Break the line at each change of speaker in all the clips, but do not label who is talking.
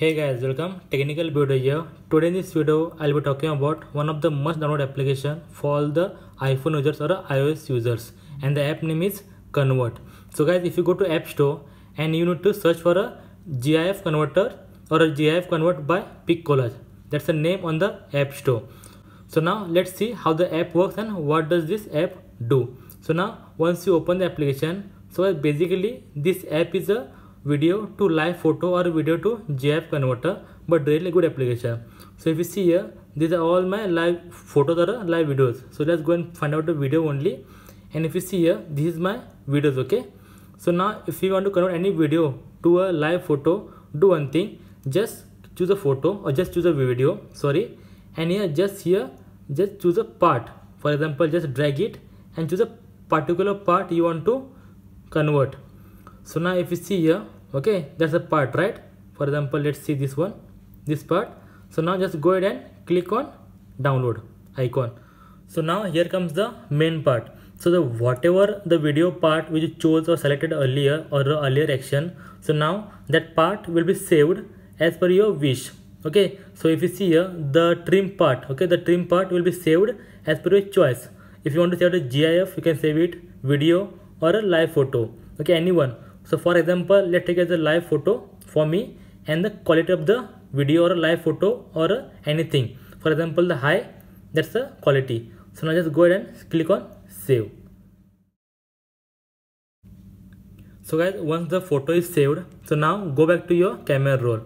Hey guys, welcome technical video here. Today in this video, I'll be talking about one of the must download application for all the iPhone users or iOS users and the app name is Convert. So guys, if you go to App Store and you need to search for a GIF converter or a GIF convert by Piccolage. That's the name on the App Store. So now let's see how the app works and what does this app do. So now once you open the application, so basically this app is a video to live photo or video to GIF converter but really good application. So if you see here, these are all my live photos or live videos. So let's go and find out the video only. And if you see here, this is my videos, okay? So now if you want to convert any video to a live photo, do one thing, just choose a photo or just choose a video, sorry. And here, just here, just choose a part. For example, just drag it and choose a particular part you want to convert. So now if you see here, okay that's the part right for example let's see this one this part so now just go ahead and click on download icon so now here comes the main part so the whatever the video part which you chose or selected earlier or earlier action so now that part will be saved as per your wish okay so if you see here the trim part okay the trim part will be saved as per your choice if you want to save the gif you can save it video or a live photo okay anyone so for example let's take as a live photo for me and the quality of the video or a live photo or anything for example the high that's the quality so now just go ahead and click on save so guys once the photo is saved so now go back to your camera roll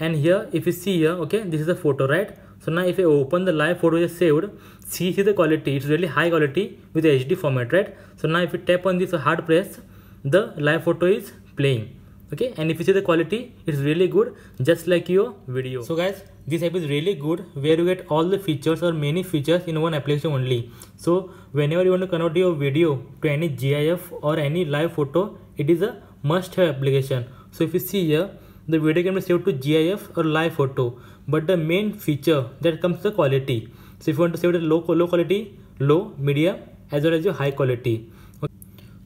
and here if you see here okay this is the photo right so now if I open the live photo is saved, see, see the quality, it's really high quality with the HD format, right? So now if you tap on this hard press, the live photo is playing okay and if you see the quality it's really good just like your video so guys this app is really good where you get all the features or many features in one application only so whenever you want to convert your video to any gif or any live photo it is a must have application so if you see here the video can be saved to gif or live photo but the main feature that comes the quality so if you want to save it low low quality low medium as well as your high quality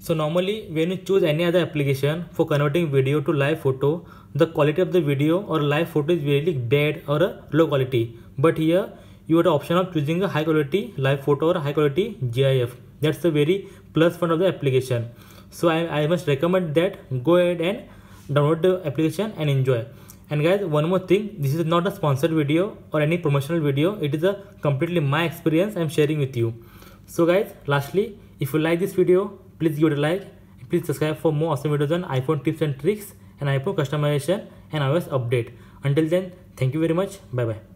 so normally when you choose any other application for converting video to live photo, the quality of the video or live photo is really bad or low quality. But here you have the option of choosing a high quality live photo or high quality GIF. That's the very plus point of the application. So I, I must recommend that go ahead and download the application and enjoy. And guys, one more thing, this is not a sponsored video or any promotional video. It is a completely my experience I'm sharing with you. So guys, lastly, if you like this video, Please give it a like. Please subscribe for more awesome videos on iPhone tips and tricks and iPhone customization and iOS update. Until then, thank you very much. Bye bye.